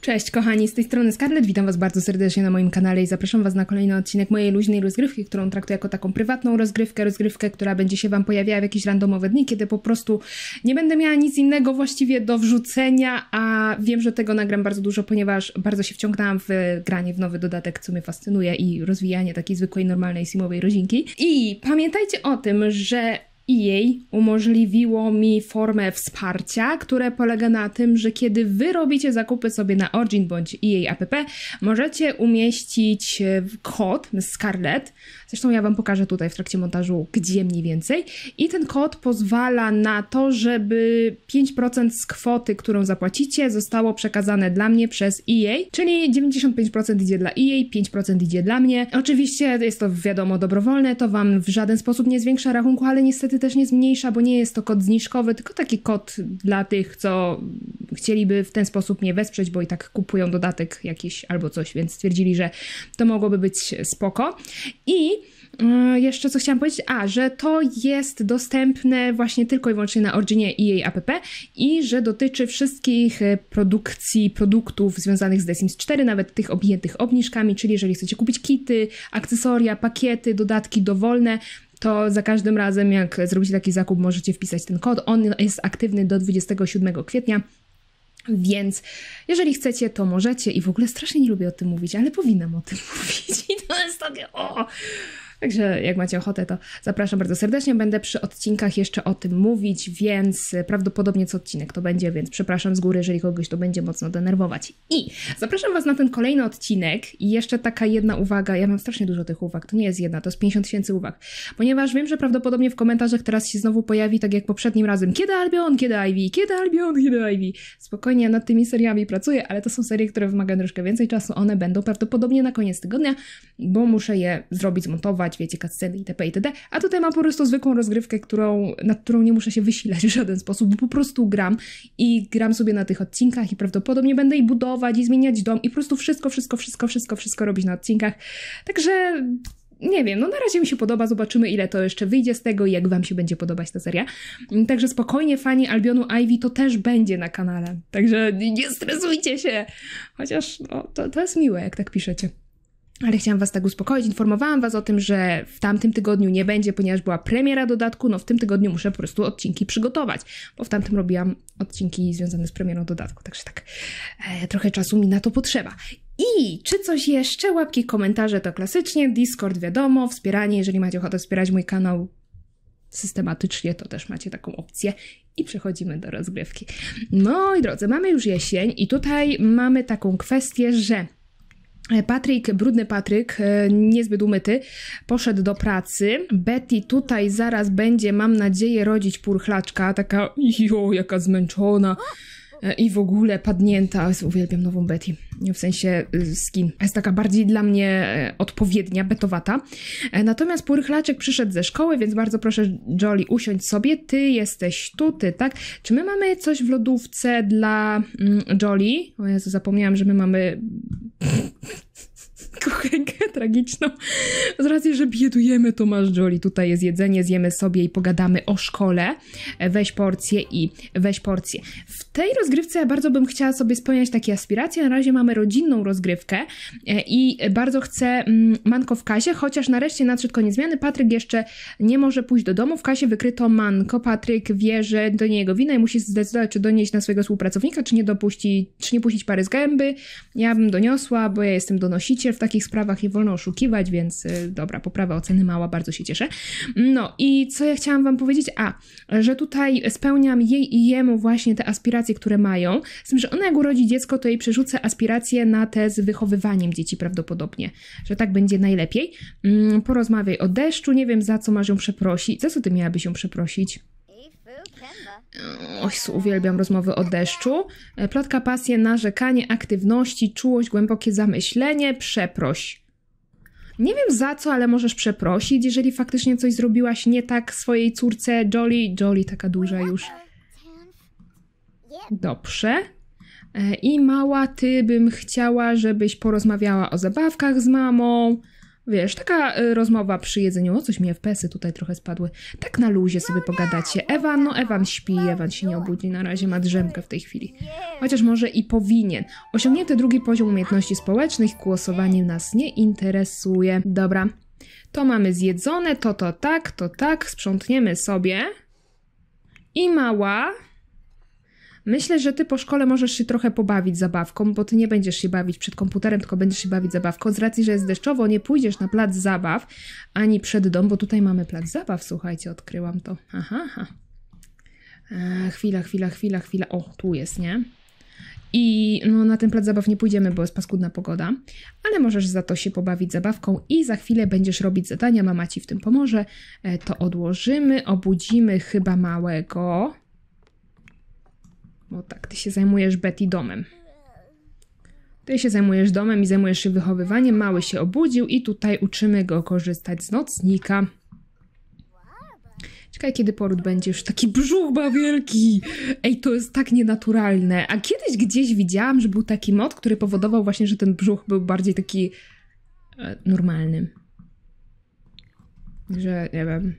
Cześć kochani, z tej strony Scarlett, witam was bardzo serdecznie na moim kanale i zapraszam was na kolejny odcinek mojej luźnej rozgrywki, którą traktuję jako taką prywatną rozgrywkę, rozgrywkę, która będzie się wam pojawiała w jakieś randomowe dni, kiedy po prostu nie będę miała nic innego właściwie do wrzucenia, a wiem, że tego nagram bardzo dużo, ponieważ bardzo się wciągnęłam w granie w nowy dodatek, co mnie fascynuje i rozwijanie takiej zwykłej, normalnej, simowej rodzinki. I pamiętajcie o tym, że i jej umożliwiło mi formę wsparcia, które polega na tym, że kiedy wy robicie zakupy sobie na Origin bądź jej app, możecie umieścić e, kod Scarlett, Zresztą ja Wam pokażę tutaj w trakcie montażu, gdzie mniej więcej. I ten kod pozwala na to, żeby 5% z kwoty, którą zapłacicie, zostało przekazane dla mnie przez EA, czyli 95% idzie dla EA, 5% idzie dla mnie. Oczywiście jest to wiadomo dobrowolne, to Wam w żaden sposób nie zwiększa rachunku, ale niestety też nie zmniejsza, bo nie jest to kod zniżkowy, tylko taki kod dla tych, co chcieliby w ten sposób mnie wesprzeć, bo i tak kupują dodatek jakiś albo coś, więc stwierdzili, że to mogłoby być spoko. I y, jeszcze co chciałam powiedzieć, a, że to jest dostępne właśnie tylko i wyłącznie na Originie i jej app i że dotyczy wszystkich y, produkcji, produktów związanych z The Sims 4, nawet tych objętych obniżkami, czyli jeżeli chcecie kupić kity, akcesoria, pakiety, dodatki dowolne, to za każdym razem jak zrobicie taki zakup możecie wpisać ten kod, on jest aktywny do 27 kwietnia więc jeżeli chcecie, to możecie i w ogóle strasznie nie lubię o tym mówić, ale powinnam o tym mówić. I to jest takie o, Także jak macie ochotę, to zapraszam bardzo serdecznie. Będę przy odcinkach jeszcze o tym mówić, więc e, prawdopodobnie co odcinek to będzie, więc przepraszam z góry, jeżeli kogoś to będzie mocno denerwować. I zapraszam Was na ten kolejny odcinek. I jeszcze taka jedna uwaga, ja mam strasznie dużo tych uwag, to nie jest jedna, to jest 50 tysięcy uwag, ponieważ wiem, że prawdopodobnie w komentarzach teraz się znowu pojawi, tak jak poprzednim razem, kiedy Albion, kiedy Ivy, kiedy Albion, kiedy Ivy. Spokojnie, nad tymi seriami pracuję, ale to są serie, które wymagają troszkę więcej czasu, one będą prawdopodobnie na koniec tygodnia, bo muszę je zrobić, zmontować, montować, wiecie, cutsceny itp. itd. A tutaj mam po prostu zwykłą rozgrywkę, którą, nad którą nie muszę się wysilać w żaden sposób, bo po prostu gram i gram sobie na tych odcinkach i prawdopodobnie będę i budować, i zmieniać dom, i po prostu wszystko, wszystko, wszystko, wszystko, wszystko robić na odcinkach. Także nie wiem, no na razie mi się podoba, zobaczymy ile to jeszcze wyjdzie z tego i jak Wam się będzie podobać ta seria. Także spokojnie, fani Albionu Ivy to też będzie na kanale, także nie stresujcie się, chociaż no, to, to jest miłe, jak tak piszecie ale chciałam Was tak uspokoić. Informowałam Was o tym, że w tamtym tygodniu nie będzie, ponieważ była premiera dodatku. No w tym tygodniu muszę po prostu odcinki przygotować, bo w tamtym robiłam odcinki związane z premierą dodatku, także tak e, trochę czasu mi na to potrzeba. I czy coś jeszcze? Łapki, komentarze to klasycznie, Discord wiadomo, wspieranie, jeżeli macie ochotę wspierać mój kanał systematycznie, to też macie taką opcję. I przechodzimy do rozgrywki. Moi drodzy, mamy już jesień i tutaj mamy taką kwestię, że Patryk, brudny Patryk, e, niezbyt umyty, poszedł do pracy. Betty tutaj zaraz będzie, mam nadzieję, rodzić purchlaczka, taka jo, jaka zmęczona, E, i w ogóle padnięta. Uwielbiam nową Betty, w sensie y, skin. Jest taka bardziej dla mnie e, odpowiednia, betowata. E, natomiast porychlaczek przyszedł ze szkoły, więc bardzo proszę Jolly, usiądź sobie, ty jesteś tu, ty, tak? Czy my mamy coś w lodówce dla mm, Jolly? O Jezu, zapomniałam, że my mamy... kuchenkę tragiczną. Z racji, że biedujemy, to masz tutaj jest jedzenie, zjemy sobie i pogadamy o szkole. Weź porcję i weź porcję. W tej rozgrywce ja bardzo bym chciała sobie spełniać takie aspiracje. Na razie mamy rodzinną rozgrywkę e, i bardzo chcę mm, manko w kasie, chociaż nareszcie nadszedł koniec zmiany. Patryk jeszcze nie może pójść do domu. W kasie wykryto manko. Patryk wie, że do niego wina i musi zdecydować, czy donieść na swojego współpracownika, czy nie dopuści, czy nie puścić pary z gęby. Ja bym doniosła, bo ja jestem donosiciel takich sprawach i wolno oszukiwać, więc y, dobra, poprawa oceny mała, bardzo się cieszę. No i co ja chciałam Wam powiedzieć? A, że tutaj spełniam jej i jemu właśnie te aspiracje, które mają, z tym, że ona jak urodzi dziecko, to jej przerzucę aspiracje na te z wychowywaniem dzieci prawdopodobnie, że tak będzie najlepiej. Mm, porozmawiaj o deszczu, nie wiem za co masz ją przeprosić, za co ty miałabyś ją przeprosić? Oj, uwielbiam rozmowy o deszczu. E, plotka, pasje, narzekanie, aktywności, czułość, głębokie zamyślenie, przeproś. Nie wiem za co, ale możesz przeprosić, jeżeli faktycznie coś zrobiłaś nie tak swojej córce Jolly. Jolly taka duża już. Dobrze. E, I mała, ty bym chciała, żebyś porozmawiała o zabawkach z mamą. Wiesz, taka y, rozmowa przy jedzeniu, o coś mi FPS-y tutaj trochę spadły. Tak na luzie sobie pogadacie. Ewa, no Ewan śpi, Ewan się nie obudzi, na razie ma drzemkę w tej chwili. Chociaż może i powinien. Osiągnięty drugi poziom umiejętności społecznych głosowanie nas nie interesuje. Dobra, to mamy zjedzone, to to tak, to tak, sprzątniemy sobie. I mała Myślę, że ty po szkole możesz się trochę pobawić zabawką, bo ty nie będziesz się bawić przed komputerem, tylko będziesz się bawić zabawką. Z racji, że jest deszczowo, nie pójdziesz na plac zabaw ani przed dom, bo tutaj mamy plac zabaw, słuchajcie, odkryłam to. Aha, aha. E, chwila, chwila, chwila, chwila. O, tu jest, nie? I no, na ten plac zabaw nie pójdziemy, bo jest paskudna pogoda, ale możesz za to się pobawić zabawką i za chwilę będziesz robić zadania, mama ci w tym pomoże. E, to odłożymy, obudzimy chyba małego. Bo tak, ty się zajmujesz Betty domem. Ty się zajmujesz domem i zajmujesz się wychowywaniem. Mały się obudził i tutaj uczymy go korzystać z nocnika. Czekaj, kiedy poród będzie już taki brzuch ma wielki. Ej, to jest tak nienaturalne. A kiedyś gdzieś widziałam, że był taki mod, który powodował właśnie, że ten brzuch był bardziej taki e, normalny. Że, nie wiem,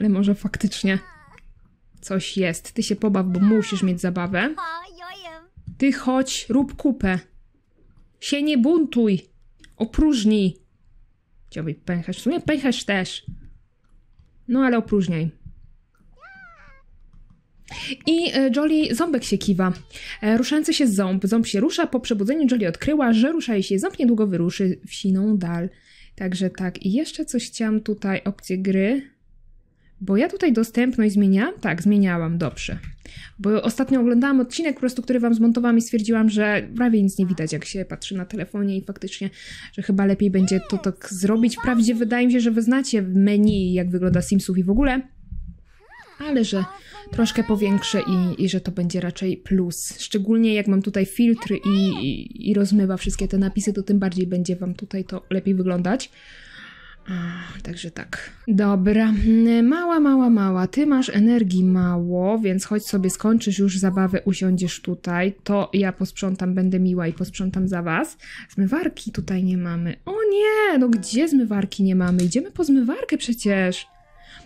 ale może faktycznie coś jest. Ty się pobaw, bo musisz mieć zabawę. Ty chodź, rób kupę. Się nie buntuj. Opróżnij. Chciałbyś pęcherz. W sumie pęcherz też. No ale opróżniaj. I e, Jolly ząbek się kiwa. E, ruszający się ząb. Ząb się rusza. Po przebudzeniu Jolly odkryła, że rusza się ząb niedługo wyruszy w siną dal. Także tak. I jeszcze coś chciałam tutaj. Opcje gry. Bo ja tutaj dostępność zmieniałam? Tak, zmieniałam, dobrze. Bo ostatnio oglądałam odcinek po prostu, który wam zmontowałam i stwierdziłam, że prawie nic nie widać, jak się patrzy na telefonie i faktycznie, że chyba lepiej będzie to tak zrobić. Wprawdzie wydaje mi się, że wy znacie menu, jak wygląda Simsów i w ogóle, ale że troszkę powiększę i, i że to będzie raczej plus. Szczególnie jak mam tutaj filtry i, i, i rozmywa wszystkie te napisy, to tym bardziej będzie wam tutaj to lepiej wyglądać. Także tak. Dobra. Mm, mała, mała, mała. Ty masz energii mało, więc chodź sobie skończysz już zabawę, usiądziesz tutaj. To ja posprzątam, będę miła i posprzątam za was. Zmywarki tutaj nie mamy. O nie, no gdzie zmywarki nie mamy? Idziemy po zmywarkę przecież.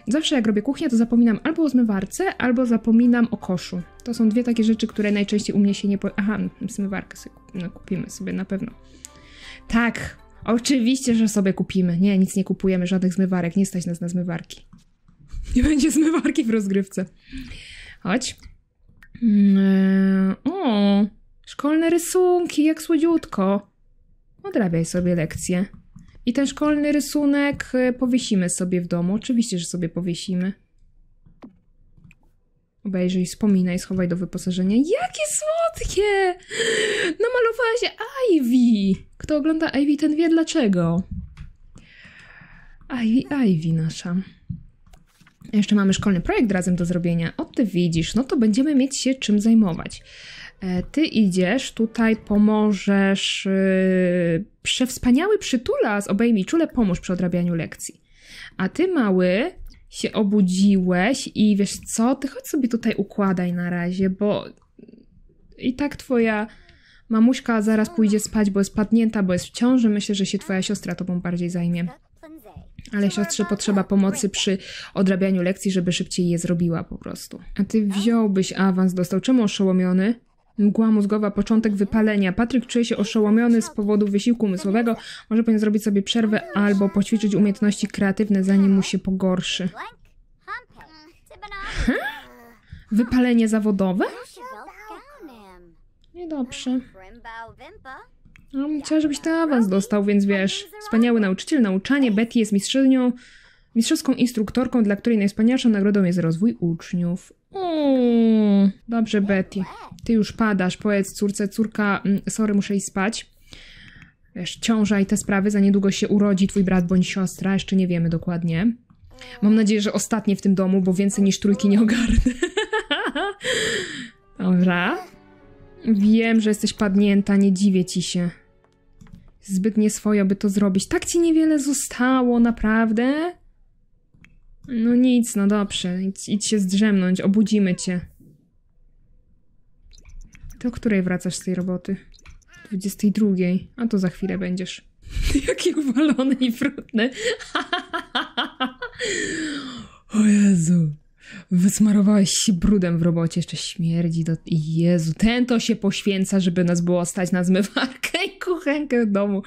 Zawsze jak robię kuchnię, to zapominam albo o zmywarce, albo zapominam o koszu. To są dwie takie rzeczy, które najczęściej u mnie się nie... Po... Aha, zmywarkę sobie, no, kupimy sobie na pewno. Tak, Oczywiście, że sobie kupimy. Nie, nic nie kupujemy, żadnych zmywarek. Nie stać nas na zmywarki. Nie będzie zmywarki w rozgrywce. Chodź. Mm, e, o, szkolne rysunki, jak słodziutko. Odrabiaj sobie lekcje. I ten szkolny rysunek e, powiesimy sobie w domu. Oczywiście, że sobie powiesimy. Obejrzyj, wspominaj, schowaj do wyposażenia. Jakie słodkie! Namalowała się Ivy! Kto ogląda Ivy, ten wie dlaczego. Ivy, Ivy nasza. Jeszcze mamy szkolny projekt razem do zrobienia. O, ty widzisz, no to będziemy mieć się czym zajmować. E, ty idziesz, tutaj pomożesz. Y, przewspaniały przytulas, obejmij czule, pomóż przy odrabianiu lekcji. A ty, mały, się obudziłeś i wiesz co, ty chodź sobie tutaj układaj na razie, bo i tak twoja Mamuśka zaraz pójdzie spać, bo jest padnięta, bo jest w ciąży. Myślę, że się twoja siostra tobą bardziej zajmie. Ale siostrze potrzeba pomocy przy odrabianiu lekcji, żeby szybciej je zrobiła po prostu. A ty wziąłbyś awans, dostał czemu oszołomiony? Mgła mózgowa, początek wypalenia. Patryk czuje się oszołomiony z powodu wysiłku umysłowego. Może powinien zrobić sobie przerwę albo poćwiczyć umiejętności kreatywne, zanim mu się pogorszy. Hm? Wypalenie zawodowe? Niedobrze. No, chciała, żebyś ten awans dostał, więc wiesz. Wspaniały nauczyciel, nauczanie. Betty jest mistrzynią, mistrzowską instruktorką, dla której najwspanialszą nagrodą jest rozwój uczniów. Uuu, mm, dobrze, Betty. Ty już padasz. Powiedz córce, córka, mm, sorry, muszę iść spać. Wiesz, ciąża i te sprawy, za niedługo się urodzi twój brat bądź siostra, jeszcze nie wiemy dokładnie. Mam nadzieję, że ostatnie w tym domu, bo więcej niż trójki nie ogarnę. Dobra. Wiem, że jesteś padnięta, nie dziwię ci się. Zbyt nieswojo, by to zrobić. Tak ci niewiele zostało, naprawdę? No nic, no dobrze. Idź, idź się zdrzemnąć, obudzimy cię. Do której wracasz z tej roboty? 22. A to za chwilę będziesz. Jaki uwalony i frutny. o Jezu wysmarowałeś się brudem w robocie, jeszcze śmierdzi do... Jezu, ten to się poświęca, żeby nas było stać na zmywarkę i kuchenkę w domu.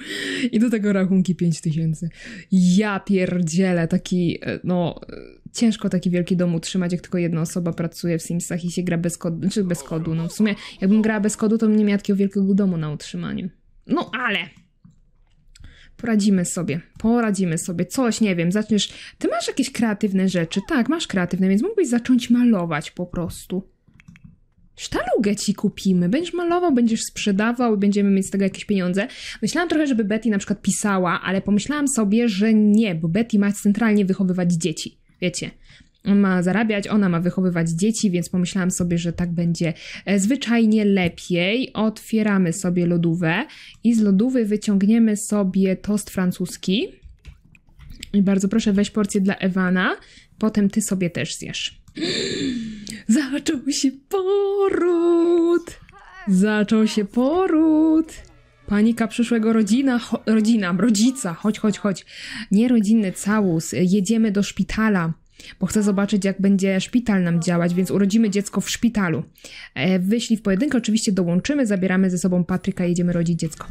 I do tego rachunki 5000. Ja pierdzielę, taki, e, no... E, ciężko taki wielki dom utrzymać, jak tylko jedna osoba pracuje w Simsach i się gra bez kodu, czy znaczy bez kodu. No w sumie, jakbym grała bez kodu, to bym nie miała takiego wielkiego domu na utrzymaniu. No ale poradzimy sobie, poradzimy sobie, coś, nie wiem, zaczniesz, ty masz jakieś kreatywne rzeczy, tak, masz kreatywne, więc mógłbyś zacząć malować po prostu. Sztalugę ci kupimy, będziesz malował, będziesz sprzedawał i będziemy mieć z tego jakieś pieniądze. Myślałam trochę, żeby Betty na przykład pisała, ale pomyślałam sobie, że nie, bo Betty ma centralnie wychowywać dzieci, wiecie ma zarabiać, ona ma wychowywać dzieci, więc pomyślałam sobie, że tak będzie e, zwyczajnie lepiej. Otwieramy sobie lodówę i z lodówy wyciągniemy sobie tost francuski. I bardzo proszę, weź porcję dla Ewana, potem ty sobie też zjesz. Zaczął się poród! Zaczął się poród! Panika przyszłego rodzina, rodzina, rodzica, chodź, chodź, chodź. Nierodzinny całus, jedziemy do szpitala bo chcę zobaczyć, jak będzie szpital nam działać, więc urodzimy dziecko w szpitalu. E, wyślij w pojedynkę, oczywiście dołączymy, zabieramy ze sobą Patryka i jedziemy rodzić dziecko.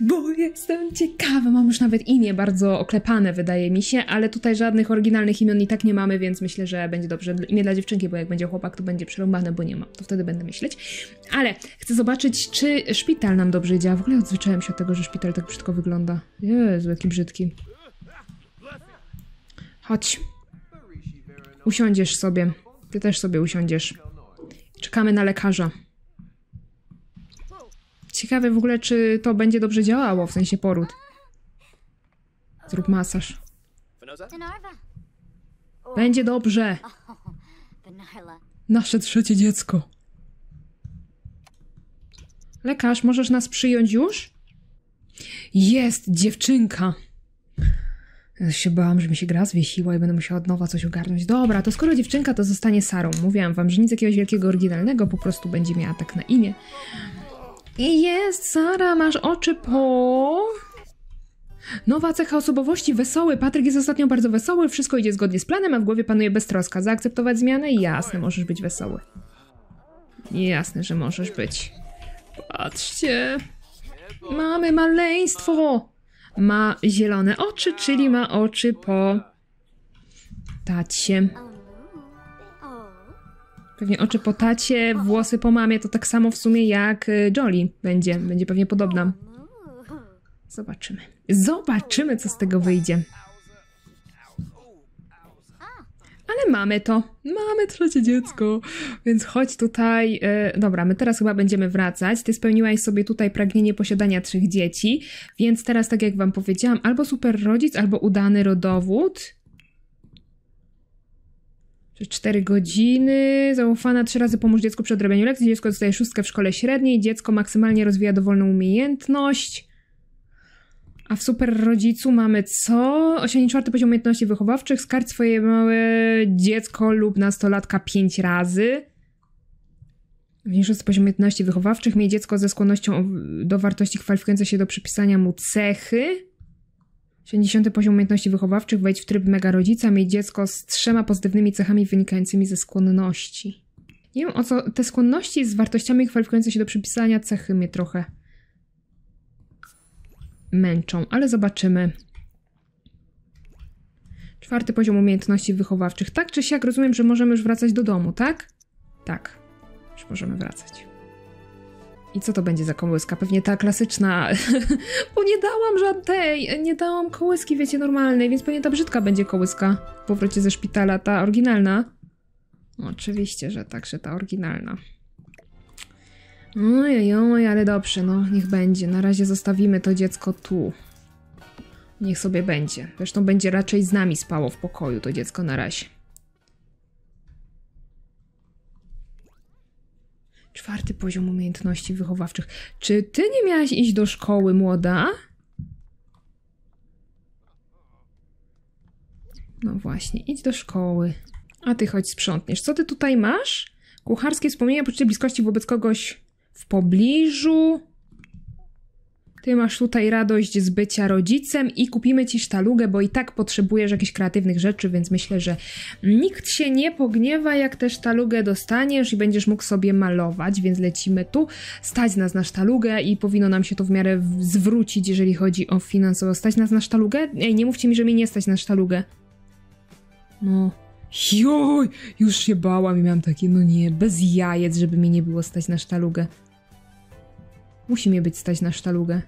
Bo jestem ciekawa, mam już nawet imię bardzo oklepane, wydaje mi się, ale tutaj żadnych oryginalnych imion i tak nie mamy, więc myślę, że będzie dobrze. Imię dla dziewczynki, bo jak będzie chłopak, to będzie przerąbane, bo nie mam, to wtedy będę myśleć. Ale chcę zobaczyć, czy szpital nam dobrze działa. W ogóle odzwyczaiłem się od tego, że szpital tak brzydko wygląda. Jezu, jaki brzydki. Chodź. Usiądziesz sobie. Ty też sobie usiądziesz. Czekamy na lekarza. Ciekawe w ogóle, czy to będzie dobrze działało, w sensie poród. Zrób masaż. Będzie dobrze. Nasze trzecie dziecko. Lekarz, możesz nas przyjąć już? Jest dziewczynka się bałam, że mi się gra zwiesiła i będę musiała od nowa coś ogarnąć. Dobra, to skoro dziewczynka, to zostanie Sarą. Mówiłam wam, że nic jakiegoś wielkiego oryginalnego, po prostu będzie miała tak na imię. I jest, Sara, masz oczy po... Nowa cecha osobowości, wesoły. Patryk jest ostatnio bardzo wesoły, wszystko idzie zgodnie z planem, a w głowie panuje beztroska. Zaakceptować zmianę? Jasne, możesz być wesoły. Jasne, że możesz być. Patrzcie. Mamy maleństwo! ma zielone oczy, czyli ma oczy po tacie. Pewnie oczy po tacie, włosy po mamie, to tak samo w sumie jak y, Jolly będzie. Będzie pewnie podobna. Zobaczymy. Zobaczymy, co z tego wyjdzie ale mamy to. Mamy trzecie dziecko, więc chodź tutaj. E, dobra, my teraz chyba będziemy wracać. Ty spełniłaś sobie tutaj pragnienie posiadania trzech dzieci, więc teraz, tak jak wam powiedziałam, albo super rodzic, albo udany rodowód. Przez godziny, zaufana trzy razy pomóż dziecku przy odrobieniu lekcji, dziecko dostaje szóstkę w szkole średniej, dziecko maksymalnie rozwija dowolną umiejętność. A w Super Rodzicu mamy co? czwarty poziom umiejętności wychowawczych, skarć swoje małe dziecko lub nastolatka pięć razy. 56 poziom umiejętności wychowawczych, mieć dziecko ze skłonnością do wartości kwalifikującej się do przypisania mu cechy. 70 poziom umiejętności wychowawczych, wejść w tryb mega rodzica, mieć dziecko z trzema pozytywnymi cechami wynikającymi ze skłonności. Nie wiem o co, te skłonności z wartościami kwalifikującymi się do przypisania cechy mnie trochę męczą, ale zobaczymy. Czwarty poziom umiejętności wychowawczych. Tak czy siak rozumiem, że możemy już wracać do domu, tak? Tak, już możemy wracać. I co to będzie za kołyska? Pewnie ta klasyczna, bo nie dałam żadnej, nie dałam kołyski, wiecie, normalnej, więc pewnie ta brzydka będzie kołyska w powrocie ze szpitala, ta oryginalna. Oczywiście, że także ta oryginalna. Ojej, oj, ale dobrze, no niech będzie. Na razie zostawimy to dziecko tu. Niech sobie będzie. Zresztą będzie raczej z nami spało w pokoju to dziecko na razie. Czwarty poziom umiejętności wychowawczych. Czy ty nie miałaś iść do szkoły, młoda? No właśnie, idź do szkoły. A ty chodź sprzątniesz. Co ty tutaj masz? Kucharskie wspomnienia poczucie bliskości wobec kogoś w pobliżu. Ty masz tutaj radość z bycia rodzicem i kupimy ci sztalugę, bo i tak potrzebujesz jakichś kreatywnych rzeczy, więc myślę, że nikt się nie pogniewa, jak tę sztalugę dostaniesz i będziesz mógł sobie malować, więc lecimy tu. Stać nas na sztalugę i powinno nam się to w miarę zwrócić, jeżeli chodzi o finansowo. Stać nas na sztalugę? Ej, nie mówcie mi, że mi nie stać na sztalugę. No, Joj, już się bałam i miałam takie, no nie, bez jajec, żeby mi nie było stać na sztalugę. Musi mnie być stać na sztalugę.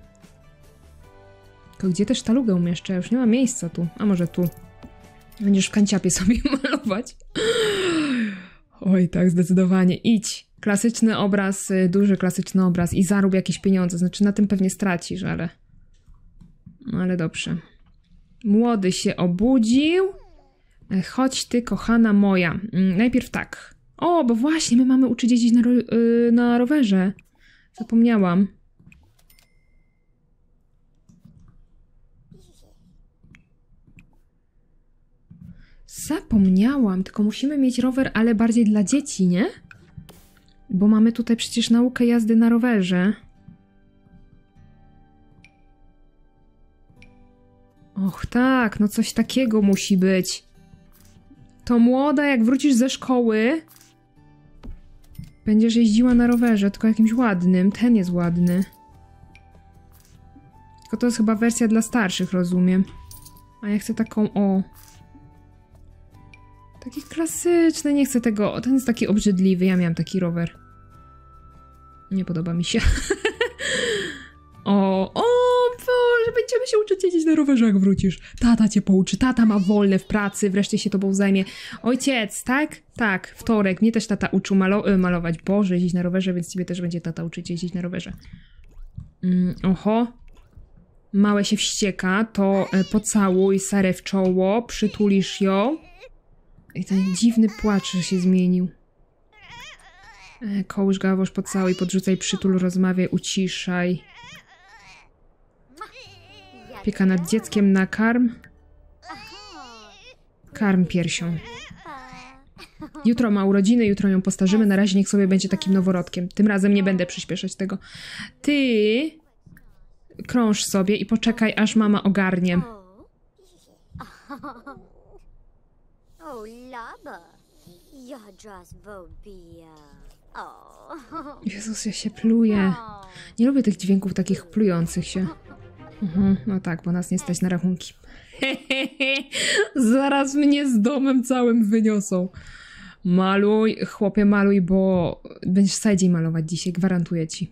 Tylko gdzie tę sztalugę umieszczę? Już nie ma miejsca tu. A może tu? Będziesz w kanciapie sobie malować. Oj, tak, zdecydowanie. Idź. Klasyczny obraz, y, duży klasyczny obraz i zarób jakieś pieniądze. Znaczy na tym pewnie stracisz, ale... No ale dobrze. Młody się obudził. E, chodź ty, kochana moja. Mm, najpierw tak. O, bo właśnie, my mamy uczyć jeździć na, ro y, na rowerze. Zapomniałam. Zapomniałam, tylko musimy mieć rower, ale bardziej dla dzieci, nie? Bo mamy tutaj przecież naukę jazdy na rowerze. Och tak, no coś takiego musi być. To młoda, jak wrócisz ze szkoły, Będziesz jeździła na rowerze, tylko jakimś ładnym. Ten jest ładny. Tylko to jest chyba wersja dla starszych, rozumiem. A ja chcę taką, o... Taki klasyczny, nie chcę tego... O, ten jest taki obrzydliwy, ja miałam taki rower. Nie podoba mi się. o, o, Boże, będziemy się uczyć jeździć na rowerze, jak wrócisz. Tata cię pouczy, tata ma wolne w pracy, wreszcie się tobą zajmie. Ojciec, tak? Tak, wtorek. Mnie też tata uczył malo e, malować. Boże, jeździć na rowerze, więc ciebie też będzie tata uczyć jeździć na rowerze. Mm, oho. Małe się wścieka, to e, pocałuj Sarę w czoło, przytulisz ją. I ten dziwny płacz się zmienił. E, kołysz gawosz, pocałuj, podrzucaj, przytul, rozmawiaj, uciszaj. Opieka nad dzieckiem na karm. Karm piersią. Jutro ma urodziny, jutro ją postarzymy. Na razie niech sobie będzie takim noworodkiem. Tym razem nie będę przyspieszać tego. Ty krąż sobie i poczekaj, aż mama ogarnie. Jezus, ja się pluję. Nie lubię tych dźwięków takich plujących się. Mhm, no tak, bo nas nie stać na rachunki. Zaraz mnie z domem całym wyniosą. Maluj, chłopie, maluj, bo będziesz sadziej malować dzisiaj, gwarantuję ci.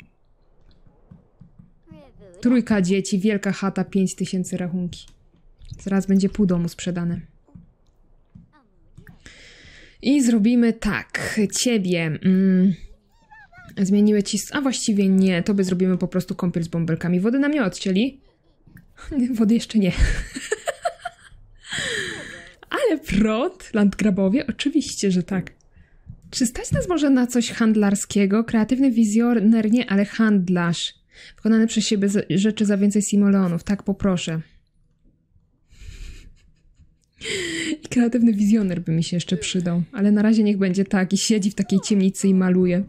Trójka dzieci, wielka chata, pięć tysięcy rachunki. Zaraz będzie pół domu sprzedane. I zrobimy tak, ciebie. Mm, zmieniły ci. A właściwie nie, To by zrobimy po prostu kąpiel z bąbelkami. Wody nam nie odcięli. Wody jeszcze nie. Ale prąd, landgrabowie, oczywiście, że tak. Czy stać nas może na coś handlarskiego? Kreatywny wizjoner nie, ale handlarz. Wykonany przez siebie rzeczy za więcej simoleonów, Tak, poproszę. I kreatywny wizjoner by mi się jeszcze przydał, ale na razie niech będzie tak i siedzi w takiej ciemnicy i maluje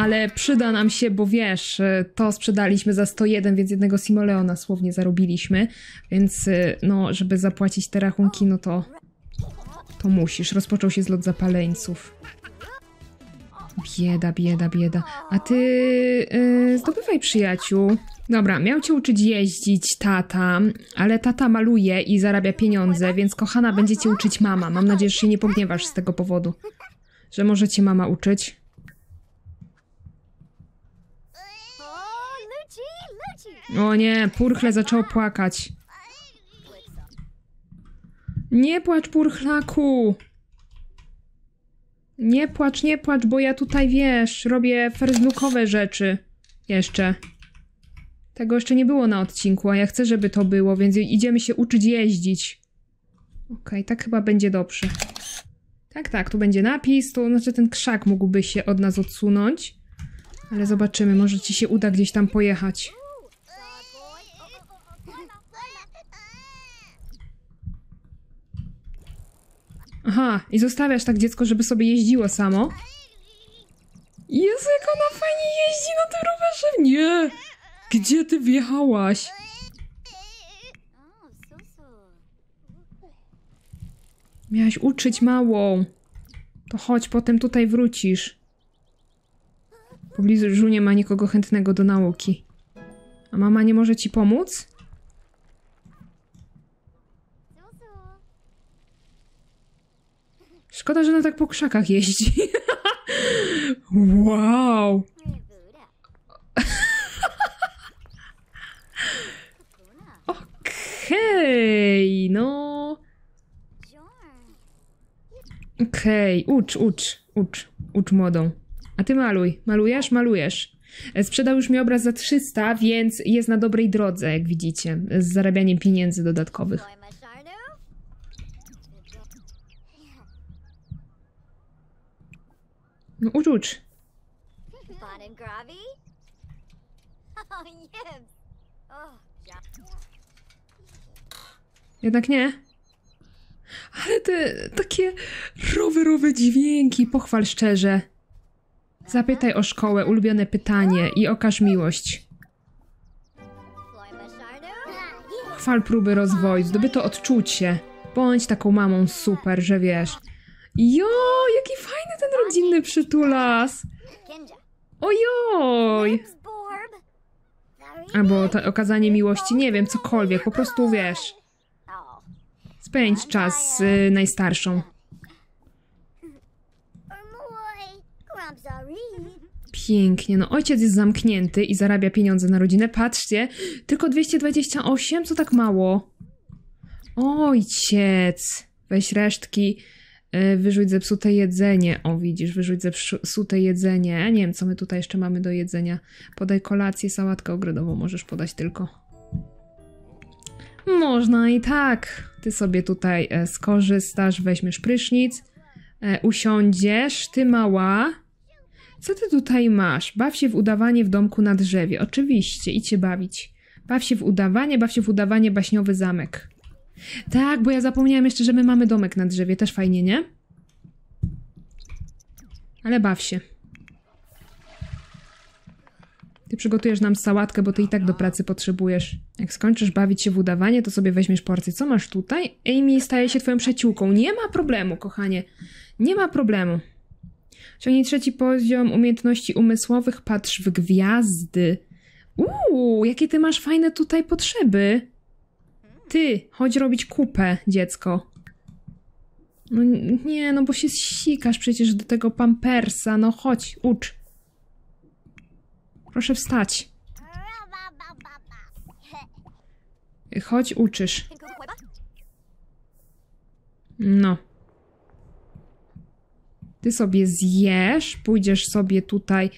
ale przyda nam się, bo wiesz, y, to sprzedaliśmy za 101, więc jednego Simoleona słownie zarobiliśmy, więc y, no, żeby zapłacić te rachunki, no to to musisz. Rozpoczął się zlot zapaleńców. Bieda, bieda, bieda. A ty yy, zdobywaj przyjaciół. Dobra, miał cię uczyć jeździć tata, ale tata maluje i zarabia pieniądze, więc kochana, będzie cię uczyć mama. Mam nadzieję, że się nie pogniewasz z tego powodu. Że może cię mama uczyć. O nie, Purchle zaczęło płakać. Nie płacz, Purchlaku! Nie płacz, nie płacz, bo ja tutaj, wiesz, robię ferznukowe rzeczy. Jeszcze. Tego jeszcze nie było na odcinku, a ja chcę, żeby to było, więc idziemy się uczyć jeździć. Okej, okay, tak chyba będzie dobrze. Tak, tak, tu będzie napis, to znaczy ten krzak mógłby się od nas odsunąć. Ale zobaczymy, może ci się uda gdzieś tam pojechać. Aha, i zostawiasz tak dziecko, żeby sobie jeździło samo. Jezu, jak ona fajnie jeździ na tym rowerze! Nie! Gdzie ty wjechałaś? Miałaś uczyć małą. To chodź, potem tutaj wrócisz. W pobliżu nie ma nikogo chętnego do nauki. A mama nie może ci pomóc? Szkoda, że ona tak po krzakach jeździ. wow! Okej, okay, no... Okej, okay, ucz, ucz, ucz, ucz młodą. A ty maluj. Malujesz? Malujesz. E, sprzedał już mi obraz za 300, więc jest na dobrej drodze, jak widzicie, z zarabianiem pieniędzy dodatkowych. No uczuć. Oh, oh, yeah. Jednak nie. Ale te takie rowerowe dźwięki, pochwal szczerze. Zapytaj o szkołę, ulubione pytanie i okaż miłość. Chwal próby rozwoju, zdobyto odczucie. Bądź taką mamą super, że wiesz. Jo, jaki fajny ten rodzinny przytulas! Ojoj! Albo ta, okazanie miłości, nie wiem, cokolwiek, po prostu wiesz. Spędź czas z y, najstarszą. Pięknie, no ojciec jest zamknięty i zarabia pieniądze na rodzinę. Patrzcie, tylko 228, co tak mało. Ojciec, weź resztki. E, wyrzuć zepsute jedzenie. O, widzisz, wyrzuć zepsute jedzenie. Nie wiem, co my tutaj jeszcze mamy do jedzenia. Podaj kolację, sałatkę ogrodową możesz podać tylko. Można i tak. Ty sobie tutaj e, skorzystasz, weźmiesz prysznic, e, usiądziesz, ty mała. Co ty tutaj masz? Baw się w udawanie w domku na drzewie. Oczywiście, idźcie bawić. Baw się w udawanie, baw się w udawanie baśniowy zamek. Tak, bo ja zapomniałam jeszcze, że my mamy domek na drzewie. Też fajnie, nie? Ale baw się. Ty przygotujesz nam sałatkę, bo ty i tak do pracy potrzebujesz. Jak skończysz bawić się w udawanie, to sobie weźmiesz porcję. Co masz tutaj? Amy staje się twoją przyjaciółką. Nie ma problemu, kochanie. Nie ma problemu. Ciągnij trzeci poziom umiejętności umysłowych. Patrz w gwiazdy. Uuu, jakie ty masz fajne tutaj potrzeby. Ty, chodź robić kupę, dziecko. No nie, no bo się sikasz przecież do tego pampersa. No chodź, ucz. Proszę wstać. Chodź, uczysz. No. Ty sobie zjesz, pójdziesz sobie tutaj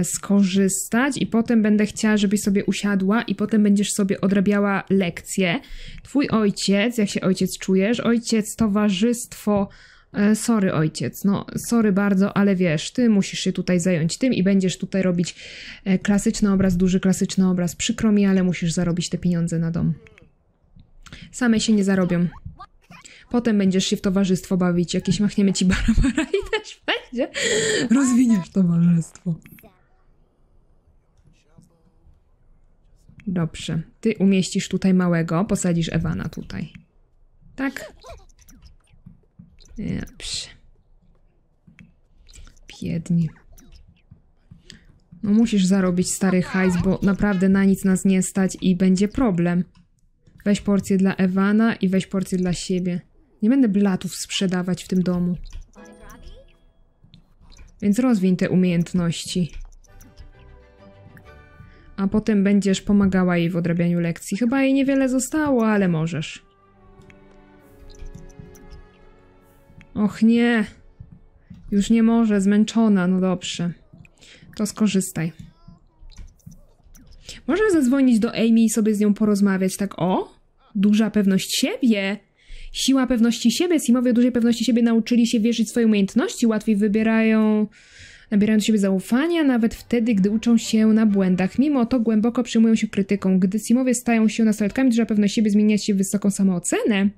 E, skorzystać i potem będę chciała, żebyś sobie usiadła i potem będziesz sobie odrabiała lekcje. Twój ojciec, jak się ojciec czujesz, ojciec, towarzystwo, e, sorry ojciec, no sorry bardzo, ale wiesz, ty musisz się tutaj zająć tym i będziesz tutaj robić e, klasyczny obraz, duży klasyczny obraz. Przykro mi, ale musisz zarobić te pieniądze na dom. Same się nie zarobią. Potem będziesz się w towarzystwo bawić, jakieś machniemy ci barabara i też będzie. Rozwiniesz towarzystwo. Dobrze. Ty umieścisz tutaj małego, posadzisz Ewana tutaj. Tak? Dobrze. Biedni. No musisz zarobić stary hajs, bo naprawdę na nic nas nie stać i będzie problem. Weź porcję dla Ewana i weź porcję dla siebie. Nie będę blatów sprzedawać w tym domu. Więc rozwiń te umiejętności a potem będziesz pomagała jej w odrabianiu lekcji. Chyba jej niewiele zostało, ale możesz. Och nie. Już nie może, zmęczona, no dobrze. To skorzystaj. Możesz zadzwonić do Amy i sobie z nią porozmawiać, tak o? Duża pewność siebie. Siła pewności siebie, Simowie dużej pewności siebie nauczyli się wierzyć w swoje umiejętności, łatwiej wybierają nabierają do siebie zaufania nawet wtedy, gdy uczą się na błędach. Mimo to głęboko przyjmują się krytyką. Gdy Simowie stają się nastolatkami, duża pewność siebie zmienia się w wysoką samoocenę.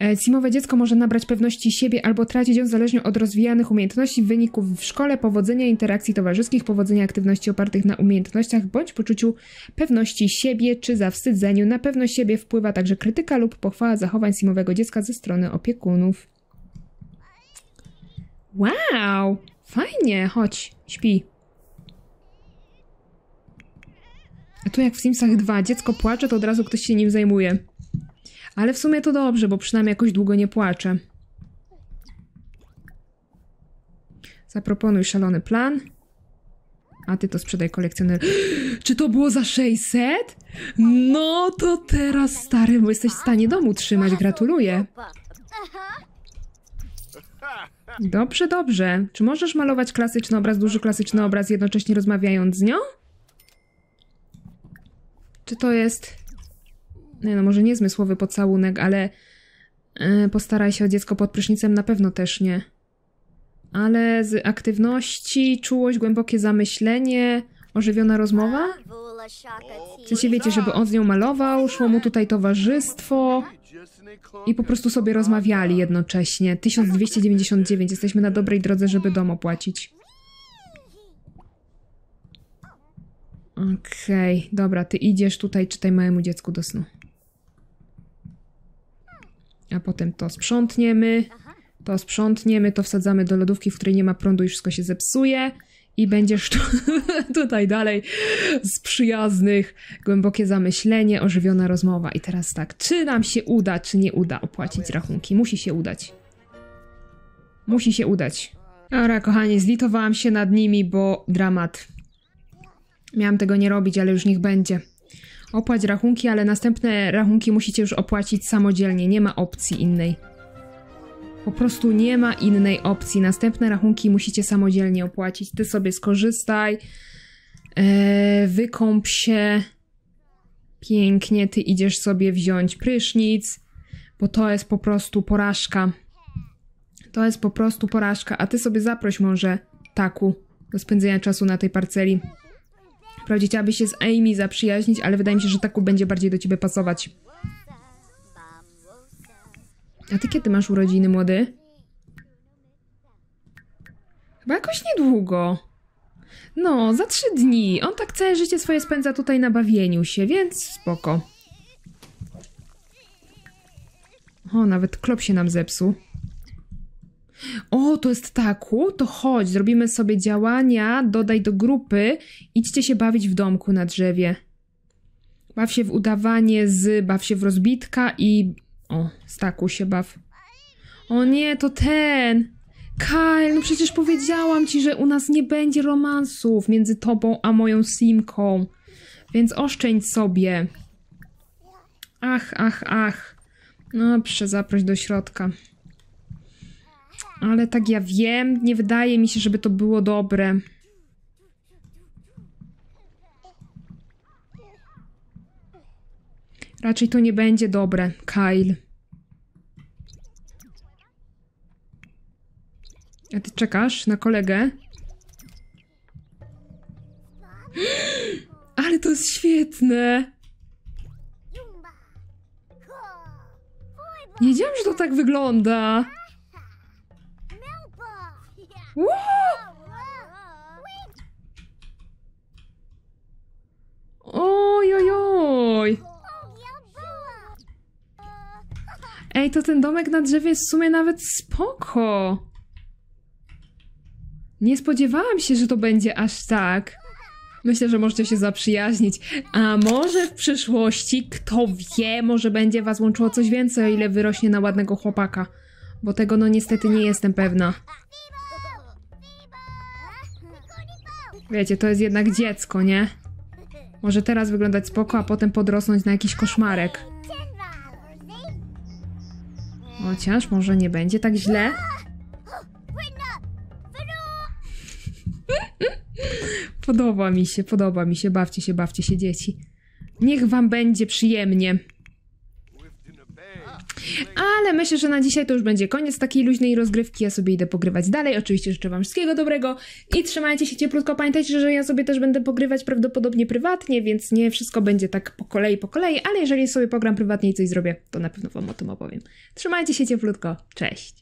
E, Simowe dziecko może nabrać pewności siebie albo tracić ją zależnie od rozwijanych umiejętności, wyników w szkole, powodzenia interakcji towarzyskich, powodzenia aktywności opartych na umiejętnościach bądź poczuciu pewności siebie czy zawstydzeniu. Na pewność siebie wpływa także krytyka lub pochwała zachowań simowego dziecka ze strony opiekunów. Wow! Fajnie, chodź, śpi. A tu jak w Simsach 2 dziecko płacze, to od razu ktoś się nim zajmuje. Ale w sumie to dobrze, bo przynajmniej jakoś długo nie płacze. Zaproponuj szalony plan. A ty to sprzedaj kolekcjoner. Czy to było za 600? No to teraz, stary, bo jesteś w stanie domu trzymać. Gratuluję. Dobrze, dobrze. Czy możesz malować klasyczny obraz, duży klasyczny obraz, jednocześnie rozmawiając z nią? Czy to jest... Nie no, może nie zmysłowy pocałunek, ale... Yy, postaraj się o dziecko pod prysznicem, na pewno też nie. Ale z aktywności, czułość, głębokie zamyślenie, Ożywiona rozmowa? Czy się wiecie, żeby on z nią malował, szło mu tutaj towarzystwo i po prostu sobie rozmawiali jednocześnie. 1299, jesteśmy na dobrej drodze, żeby dom opłacić. Okej, okay, dobra, ty idziesz tutaj, czytaj małemu dziecku do snu. A potem to sprzątniemy, to sprzątniemy, to wsadzamy do lodówki, w której nie ma prądu i wszystko się zepsuje i będziesz tu, tutaj dalej z przyjaznych, głębokie zamyślenie, ożywiona rozmowa. I teraz tak, czy nam się uda, czy nie uda opłacić rachunki? Musi się udać. Musi się udać. Ora, kochanie, zlitowałam się nad nimi, bo dramat. Miałam tego nie robić, ale już niech będzie. Opłać rachunki, ale następne rachunki musicie już opłacić samodzielnie, nie ma opcji innej. Po prostu nie ma innej opcji. Następne rachunki musicie samodzielnie opłacić. Ty sobie skorzystaj, e, wykąp się pięknie, ty idziesz sobie wziąć prysznic, bo to jest po prostu porażka. To jest po prostu porażka, a ty sobie zaproś może taku do spędzenia czasu na tej parceli. Wprawdzie chciałabyś się z Amy zaprzyjaźnić, ale wydaje mi się, że taku będzie bardziej do ciebie pasować. A ty kiedy masz urodziny, młody? Chyba jakoś niedługo. No, za trzy dni. On tak całe życie swoje spędza tutaj na bawieniu się, więc spoko. O, nawet klop się nam zepsuł. O, to jest taku? To chodź, zrobimy sobie działania, dodaj do grupy. Idźcie się bawić w domku na drzewie. Baw się w udawanie z, baw się w rozbitka i o, staku się baw. O nie, to ten! Kyle, no przecież powiedziałam ci, że u nas nie będzie romansów między tobą a moją simką. Więc oszczędź sobie. Ach, ach, ach. No, przezaproś do środka. Ale tak ja wiem, nie wydaje mi się, żeby to było dobre. Raczej to nie będzie dobre, Kyle. A ty czekasz na kolegę? Ale to jest świetne! Nie wiedziałam, że to tak wygląda. Ej, to ten domek na drzewie jest w sumie nawet spoko. Nie spodziewałam się, że to będzie aż tak. Myślę, że możecie się zaprzyjaźnić. A może w przyszłości, kto wie, może będzie was łączyło coś więcej, o ile wyrośnie na ładnego chłopaka. Bo tego no niestety nie jestem pewna. Wiecie, to jest jednak dziecko, nie? Może teraz wyglądać spoko, a potem podrosnąć na jakiś koszmarek. Chociaż może nie będzie tak źle. Podoba mi się, podoba mi się. Bawcie się, bawcie się, dzieci. Niech wam będzie przyjemnie. Ale myślę, że na dzisiaj to już będzie koniec takiej luźnej rozgrywki. Ja sobie idę pogrywać dalej. Oczywiście życzę Wam wszystkiego dobrego i trzymajcie się cieplutko. Pamiętajcie, że ja sobie też będę pogrywać prawdopodobnie prywatnie, więc nie wszystko będzie tak po kolei, po kolei, ale jeżeli sobie pogram prywatnie i coś zrobię, to na pewno Wam o tym opowiem. Trzymajcie się cieplutko. Cześć!